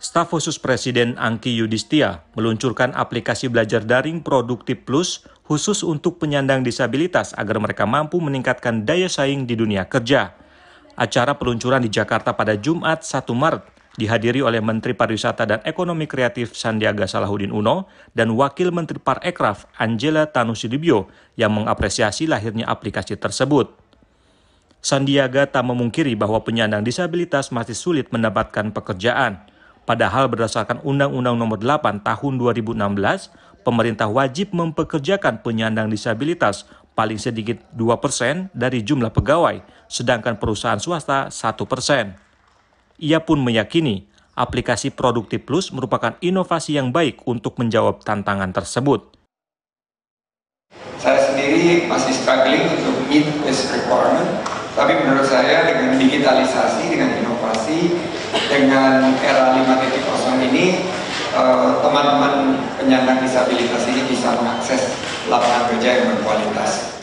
Staf khusus Presiden Angki Yudhistia meluncurkan aplikasi belajar daring Produktif Plus khusus untuk penyandang disabilitas agar mereka mampu meningkatkan daya saing di dunia kerja. Acara peluncuran di Jakarta pada Jumat 1 Maret dihadiri oleh Menteri Pariwisata dan Ekonomi Kreatif Sandiaga Salahuddin Uno dan Wakil Menteri Parekraf Angela Tanusidibio yang mengapresiasi lahirnya aplikasi tersebut. Sandiaga tak memungkiri bahwa penyandang disabilitas masih sulit mendapatkan pekerjaan. Padahal berdasarkan Undang-Undang Nomor 8 Tahun 2016, pemerintah wajib mempekerjakan penyandang disabilitas paling sedikit 2% dari jumlah pegawai, sedangkan perusahaan swasta 1%. Ia pun meyakini aplikasi Produktif Plus merupakan inovasi yang baik untuk menjawab tantangan tersebut. Saya sendiri masih struggling untuk meet this requirement, tapi menurut saya dengan digitalisasi, dengan inovasi, dengan era 5.0 ini eh, teman-teman penyandang disabilitas ini bisa mengakses lapangan kerja yang berkualitas.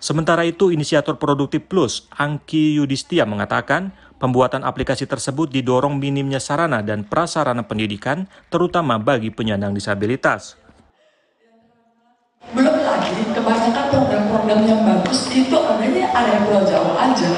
Sementara itu, inisiator Produktif Plus, Angki Yudistia mengatakan, pembuatan aplikasi tersebut didorong minimnya sarana dan prasarana pendidikan, terutama bagi penyandang disabilitas. Belum lagi, kebanyakan program-program yang bagus itu adanya area Pulau Jawa aja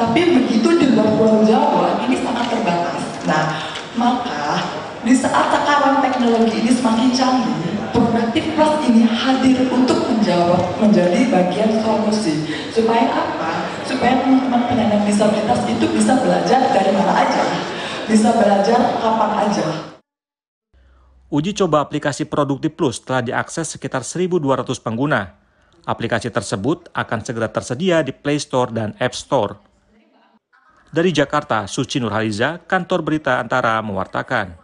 tapi begitu di luar Pulau Jawa ini sangat terbatas. Nah, maka di saat sekarang teknologi ini semakin canggih, produktif plus ini hadir untuk menjawab menjadi bagian solusi supaya apa? Supaya teman-teman penyandang disabilitas itu bisa belajar dari mana aja, bisa belajar kapan aja. Uji coba aplikasi Produktif Plus telah diakses sekitar 1.200 pengguna. Aplikasi tersebut akan segera tersedia di Play Store dan App Store. Dari Jakarta, Suci Nurhaliza, Kantor Berita Antara mewartakan.